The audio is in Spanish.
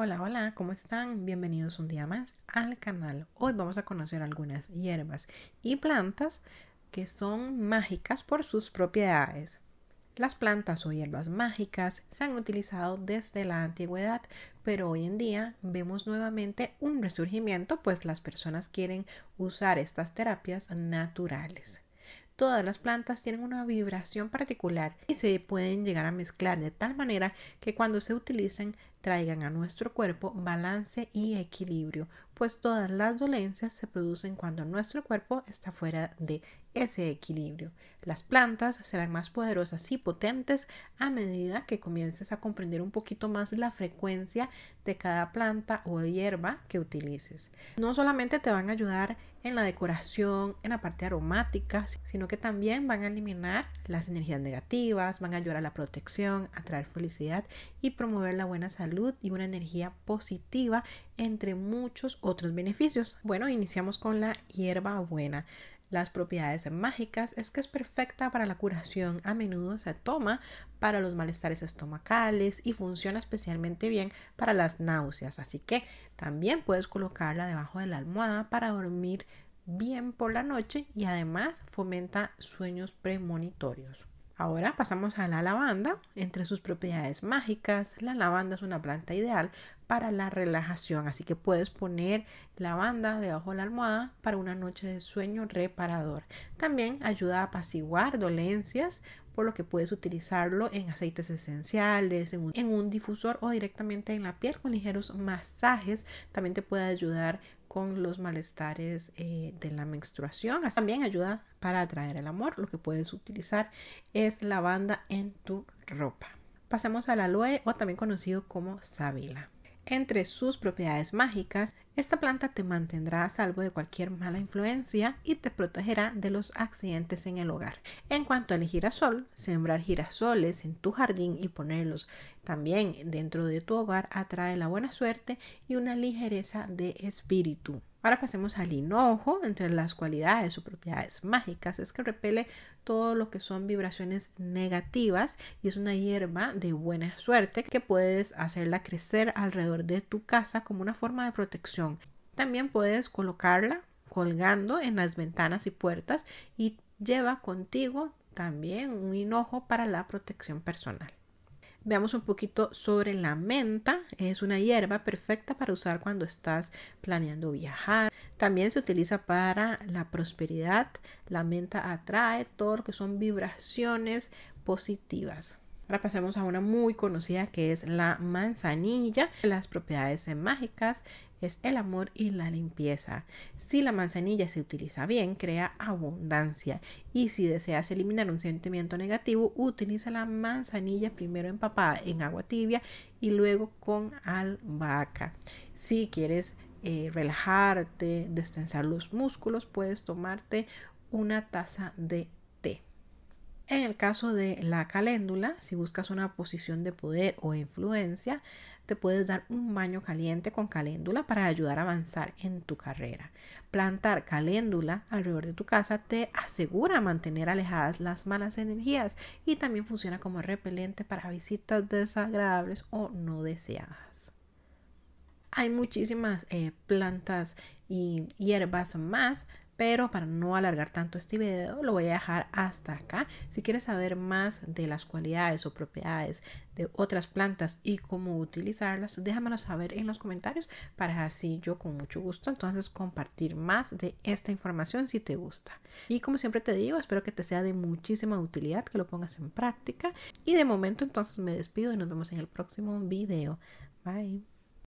Hola, hola, ¿cómo están? Bienvenidos un día más al canal. Hoy vamos a conocer algunas hierbas y plantas que son mágicas por sus propiedades. Las plantas o hierbas mágicas se han utilizado desde la antigüedad, pero hoy en día vemos nuevamente un resurgimiento, pues las personas quieren usar estas terapias naturales todas las plantas tienen una vibración particular y se pueden llegar a mezclar de tal manera que cuando se utilicen traigan a nuestro cuerpo balance y equilibrio, pues todas las dolencias se producen cuando nuestro cuerpo está fuera de ese equilibrio. Las plantas serán más poderosas y potentes a medida que comiences a comprender un poquito más la frecuencia de cada planta o hierba que utilices. No solamente te van a ayudar en la decoración, en la parte aromática, sino que también van a eliminar las energías negativas, van a ayudar a la protección, a traer felicidad y promover la buena salud y una energía positiva, entre muchos otros beneficios. Bueno, iniciamos con la hierba buena. Las propiedades mágicas es que es perfecta para la curación, a menudo se toma para los malestares estomacales y funciona especialmente bien para las náuseas, así que también puedes colocarla debajo de la almohada para dormir bien por la noche y además fomenta sueños premonitorios. Ahora pasamos a la lavanda. Entre sus propiedades mágicas, la lavanda es una planta ideal para la relajación, así que puedes poner lavanda debajo de la almohada para una noche de sueño reparador. También ayuda a apaciguar dolencias, por lo que puedes utilizarlo en aceites esenciales, en un, difusor o directamente en la piel con ligeros masajes. También te puede ayudar los malestares eh, de la menstruación. También ayuda para atraer el amor. Lo que puedes utilizar es lavanda en tu ropa. Pasemos al aloe o también conocido como sábila. Entre sus propiedades mágicas esta planta te mantendrá a salvo de cualquier mala influencia y te protegerá de los accidentes en el hogar. En cuanto al girasol, sembrar girasoles en tu jardín y ponerlos también dentro de tu hogar atrae la buena suerte y una ligereza de espíritu. Ahora pasemos al hinojo, entre las cualidades o propiedades mágicas es que repele todo lo que son vibraciones negativas y es una hierba de buena suerte que puedes hacerla crecer alrededor de tu casa como una forma de protección. También puedes colocarla colgando en las ventanas y puertas y lleva contigo también un hinojo para la protección personal. Veamos un poquito sobre la menta. Es una hierba perfecta para usar cuando estás planeando viajar. También se utiliza para la prosperidad. La menta atrae todo lo que son vibraciones positivas. Ahora pasemos a una muy conocida que es la manzanilla. Las propiedades mágicas es el amor y la limpieza. Si la manzanilla se utiliza bien, crea abundancia. Y si deseas eliminar un sentimiento negativo, utiliza la manzanilla primero empapada en agua tibia y luego con albahaca. Si quieres eh, relajarte, destensar los músculos, puedes tomarte una taza de en el caso de la caléndula, si buscas una posición de poder o influencia, te puedes dar un baño caliente con caléndula para ayudar a avanzar en tu carrera. Plantar caléndula alrededor de tu casa te asegura mantener alejadas las malas energías y también funciona como repelente para visitas desagradables o no deseadas. Hay muchísimas eh, plantas y hierbas más pero para no alargar tanto este video, lo voy a dejar hasta acá. Si quieres saber más de las cualidades o propiedades de otras plantas y cómo utilizarlas, déjamelo saber en los comentarios para así yo con mucho gusto entonces compartir más de esta información si te gusta. Y como siempre te digo, espero que te sea de muchísima utilidad, que lo pongas en práctica. Y de momento entonces me despido y nos vemos en el próximo video. Bye.